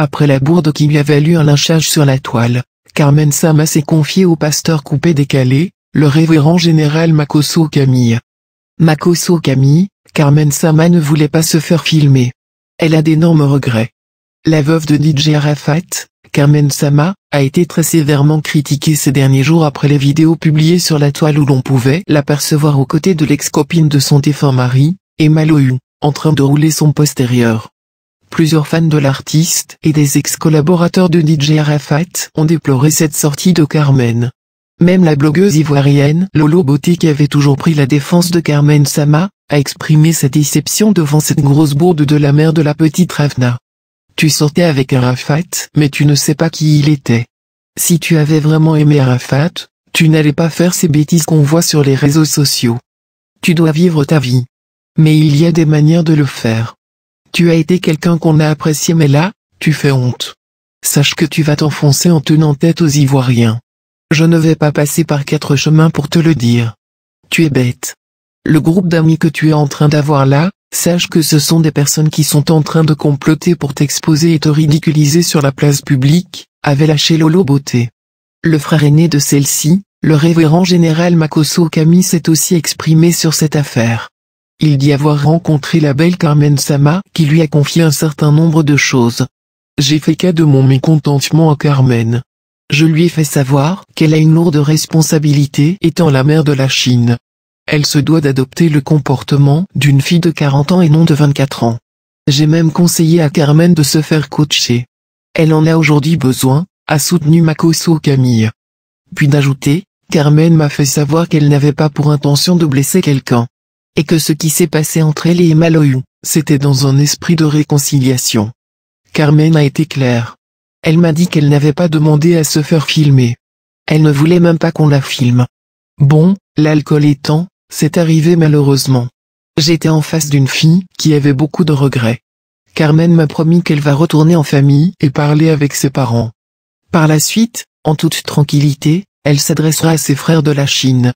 Après la bourde qui lui a valu un lynchage sur la toile, Carmen Sama s'est confiée au pasteur coupé décalé, le révérend général Makoso Camille. Makoso Camille, Carmen Sama ne voulait pas se faire filmer. Elle a d'énormes regrets. La veuve de DJ Arafat, Carmen Sama, a été très sévèrement critiquée ces derniers jours après les vidéos publiées sur la toile où l'on pouvait l'apercevoir aux côtés de l'ex-copine de son défunt mari, Emma Lohu, en train de rouler son postérieur. Plusieurs fans de l'artiste et des ex-collaborateurs de DJ Arafat ont déploré cette sortie de Carmen. Même la blogueuse ivoirienne Lolo Boté, qui avait toujours pris la défense de Carmen Sama, a exprimé sa déception devant cette grosse bourde de la mère de la petite Ravna. Tu sortais avec Arafat, mais tu ne sais pas qui il était. Si tu avais vraiment aimé Arafat, tu n'allais pas faire ces bêtises qu'on voit sur les réseaux sociaux. Tu dois vivre ta vie. Mais il y a des manières de le faire. Tu as été quelqu'un qu'on a apprécié mais là, tu fais honte. Sache que tu vas t'enfoncer en tenant tête aux Ivoiriens. Je ne vais pas passer par quatre chemins pour te le dire. Tu es bête. Le groupe d'amis que tu es en train d'avoir là, sache que ce sont des personnes qui sont en train de comploter pour t'exposer et te ridiculiser sur la place publique, avait lâché Lolo Beauté. Le frère aîné de celle-ci, le révérend général Makoso Kami s'est aussi exprimé sur cette affaire. Il dit avoir rencontré la belle Carmen Sama qui lui a confié un certain nombre de choses. J'ai fait cas de mon mécontentement à Carmen. Je lui ai fait savoir qu'elle a une lourde responsabilité étant la mère de la Chine. Elle se doit d'adopter le comportement d'une fille de 40 ans et non de 24 ans. J'ai même conseillé à Carmen de se faire coacher. Elle en a aujourd'hui besoin, a soutenu Makoso Camille. Puis d'ajouter, Carmen m'a fait savoir qu'elle n'avait pas pour intention de blesser quelqu'un et que ce qui s'est passé entre elle et Maloyou, c'était dans un esprit de réconciliation. Carmen a été claire. Elle m'a dit qu'elle n'avait pas demandé à se faire filmer. Elle ne voulait même pas qu'on la filme. Bon, l'alcool étant, c'est arrivé malheureusement. J'étais en face d'une fille qui avait beaucoup de regrets. Carmen m'a promis qu'elle va retourner en famille et parler avec ses parents. Par la suite, en toute tranquillité, elle s'adressera à ses frères de la Chine,